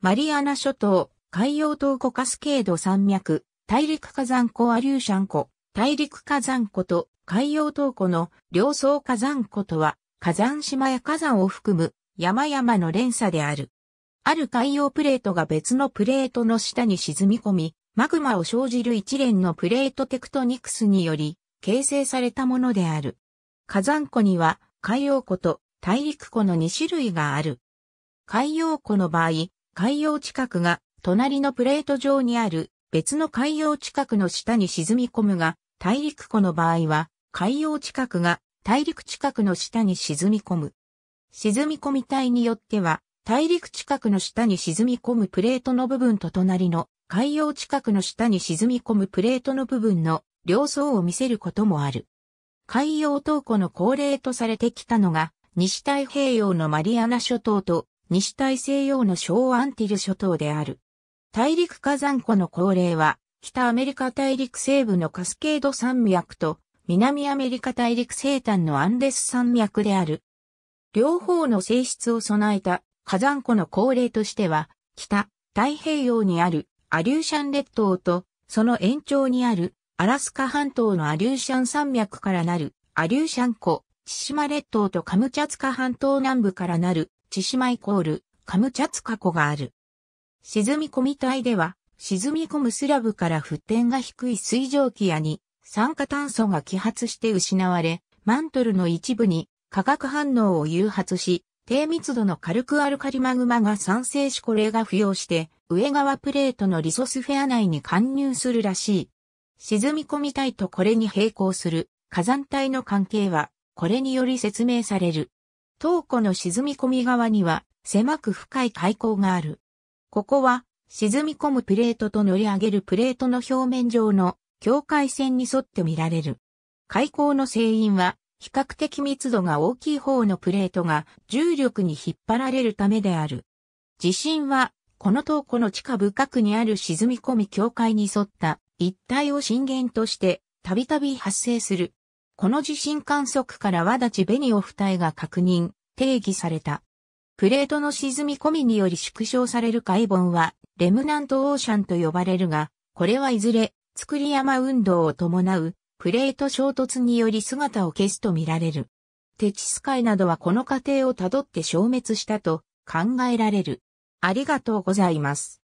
マリアナ諸島、海洋島湖カスケード山脈、大陸火山湖アリューシャン湖、大陸火山湖と海洋島湖の両層火山湖とは、火山島や火山を含む山々の連鎖である。ある海洋プレートが別のプレートの下に沈み込み、マグマを生じる一連のプレートテクトニクスにより形成されたものである。火山湖には海洋湖と大陸湖の2種類がある。海洋湖の場合、海洋地殻が隣のプレート上にある別の海洋地殻の下に沈み込むが、大陸湖の場合は海洋地殻が大陸地殻の下に沈み込む。沈み込み体によっては、大陸地殻の下に沈み込むプレートの部分と隣の海洋地殻の下に沈み込むプレートの部分の両層を見せることもある。海洋東湖の恒例とされてきたのが、西太平洋のマリアナ諸島と西大西洋の小アンティル諸島である。大陸火山湖の高齢は、北アメリカ大陸西部のカスケード山脈と、南アメリカ大陸西端のアンデス山脈である。両方の性質を備えた火山湖の高齢としては、北、太平洋にあるアリューシャン列島と、その延長にあるアラスカ半島のアリューシャン山脈からなるアリューシャン湖、千島列島とカムチャツカ半島南部からなる千島イコール、カムチャツカ湖がある。沈み込み帯では、沈み込むスラブから沸点が低い水蒸気やに、酸化炭素が揮発して失われ、マントルの一部に化学反応を誘発し、低密度の軽くアルカリマグマが酸性しこれが付与して、上側プレートのリソスフェア内に貫入するらしい。沈み込み帯とこれに並行する火山帯の関係は、これにより説明される。東湖の沈み込み側には狭く深い海溝がある。ここは沈み込むプレートと乗り上げるプレートの表面上の境界線に沿って見られる。海溝の成因は比較的密度が大きい方のプレートが重力に引っ張られるためである。地震はこの東湖の地下深くにある沈み込み境界に沿った一帯を震源としてたびたび発生するこの地震観測から和立ベニオフ体が確認、定義された。プレートの沈み込みにより縮小される海盆は、レムナントオーシャンと呼ばれるが、これはいずれ、作り山運動を伴う、プレート衝突により姿を消すとみられる。テチス海などはこの過程をたどって消滅したと考えられる。ありがとうございます。